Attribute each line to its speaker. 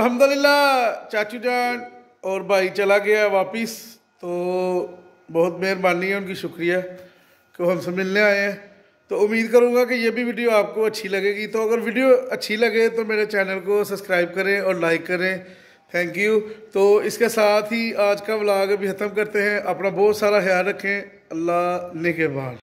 Speaker 1: अलहमदिल्ला तो चाचू जान और भाई चला गया वापस तो बहुत मेहरबानी है उनकी शुक्रिया कि वो हमसे मिलने आए हैं तो उम्मीद करूँगा कि ये भी वीडियो आपको अच्छी लगेगी तो अगर वीडियो अच्छी लगे तो मेरे चैनल को सब्सक्राइब करें और लाइक करें थैंक यू तो इसके साथ ही आज का व्लॉग अभी ख़त्म करते हैं अपना बहुत सारा ख्याल रखें अल्लाह ने के बाद